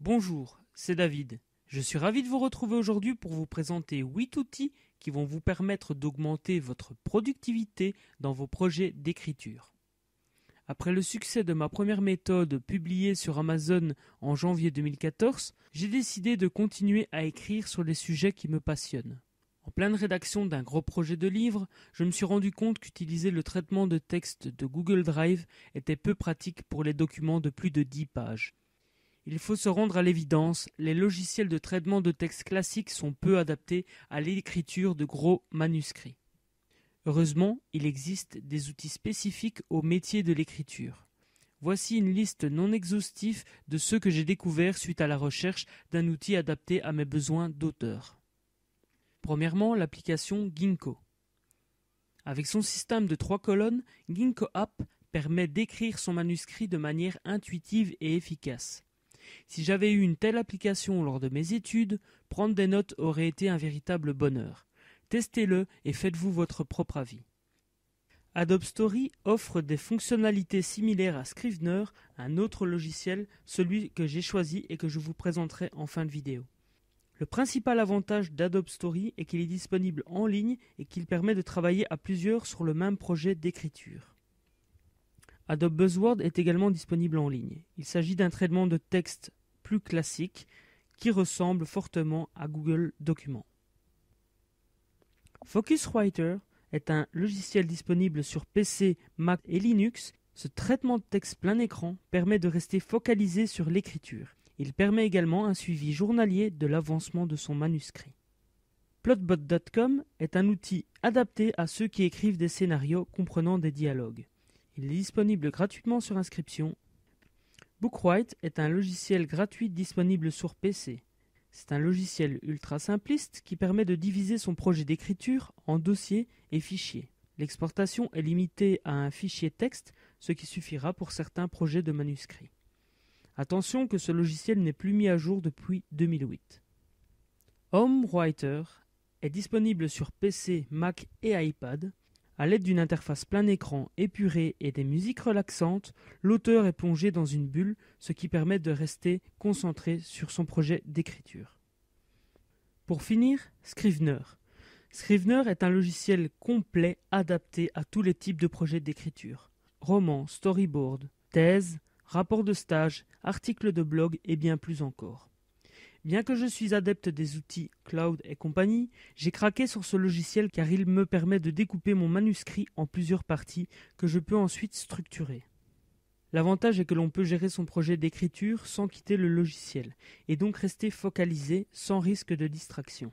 Bonjour, c'est David. Je suis ravi de vous retrouver aujourd'hui pour vous présenter 8 outils qui vont vous permettre d'augmenter votre productivité dans vos projets d'écriture. Après le succès de ma première méthode publiée sur Amazon en janvier 2014, j'ai décidé de continuer à écrire sur les sujets qui me passionnent. En pleine rédaction d'un gros projet de livre, je me suis rendu compte qu'utiliser le traitement de texte de Google Drive était peu pratique pour les documents de plus de 10 pages. Il faut se rendre à l'évidence, les logiciels de traitement de textes classiques sont peu adaptés à l'écriture de gros manuscrits. Heureusement, il existe des outils spécifiques au métier de l'écriture. Voici une liste non exhaustive de ceux que j'ai découverts suite à la recherche d'un outil adapté à mes besoins d'auteur. Premièrement, l'application Ginkgo. Avec son système de trois colonnes, Ginkgo App permet d'écrire son manuscrit de manière intuitive et efficace. Si j'avais eu une telle application lors de mes études, prendre des notes aurait été un véritable bonheur. Testez-le et faites-vous votre propre avis. Adobe Story offre des fonctionnalités similaires à Scrivener, un autre logiciel, celui que j'ai choisi et que je vous présenterai en fin de vidéo. Le principal avantage d'Adobe Story est qu'il est disponible en ligne et qu'il permet de travailler à plusieurs sur le même projet d'écriture. Adobe Buzzword est également disponible en ligne. Il s'agit d'un traitement de texte plus classique qui ressemble fortement à Google Documents. FocusWriter est un logiciel disponible sur PC, Mac et Linux. Ce traitement de texte plein écran permet de rester focalisé sur l'écriture. Il permet également un suivi journalier de l'avancement de son manuscrit. Plotbot.com est un outil adapté à ceux qui écrivent des scénarios comprenant des dialogues. Il est disponible gratuitement sur inscription. Bookwrite est un logiciel gratuit disponible sur PC. C'est un logiciel ultra simpliste qui permet de diviser son projet d'écriture en dossiers et fichiers. L'exportation est limitée à un fichier texte, ce qui suffira pour certains projets de manuscrits. Attention que ce logiciel n'est plus mis à jour depuis 2008. HomeWriter est disponible sur PC, Mac et iPad. À l'aide d'une interface plein écran épurée et des musiques relaxantes, l'auteur est plongé dans une bulle, ce qui permet de rester concentré sur son projet d'écriture. Pour finir, Scrivener. Scrivener est un logiciel complet adapté à tous les types de projets d'écriture. Romans, storyboard, thèses, rapports de stage, articles de blog et bien plus encore. Bien que je suis adepte des outils cloud et compagnie, j'ai craqué sur ce logiciel car il me permet de découper mon manuscrit en plusieurs parties que je peux ensuite structurer. L'avantage est que l'on peut gérer son projet d'écriture sans quitter le logiciel, et donc rester focalisé sans risque de distraction.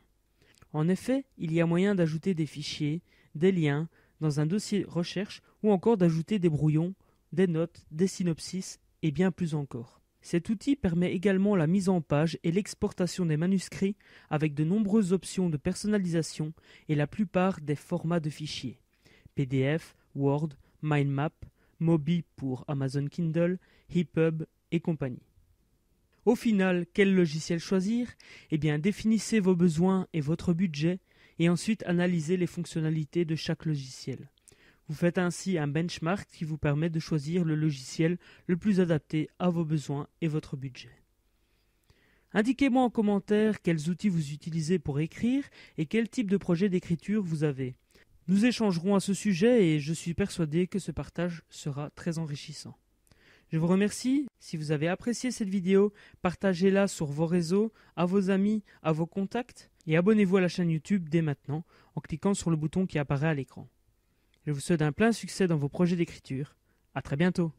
En effet, il y a moyen d'ajouter des fichiers, des liens, dans un dossier recherche, ou encore d'ajouter des brouillons, des notes, des synopsis, et bien plus encore. Cet outil permet également la mise en page et l'exportation des manuscrits avec de nombreuses options de personnalisation et la plupart des formats de fichiers PDF, Word, Mindmap, Mobi pour Amazon Kindle, EPUB et compagnie. Au final, quel logiciel choisir Eh bien, définissez vos besoins et votre budget et ensuite analysez les fonctionnalités de chaque logiciel. Vous faites ainsi un benchmark qui vous permet de choisir le logiciel le plus adapté à vos besoins et votre budget. Indiquez-moi en commentaire quels outils vous utilisez pour écrire et quel type de projet d'écriture vous avez. Nous échangerons à ce sujet et je suis persuadé que ce partage sera très enrichissant. Je vous remercie. Si vous avez apprécié cette vidéo, partagez-la sur vos réseaux, à vos amis, à vos contacts et abonnez-vous à la chaîne YouTube dès maintenant en cliquant sur le bouton qui apparaît à l'écran. Je vous souhaite un plein succès dans vos projets d'écriture. À très bientôt.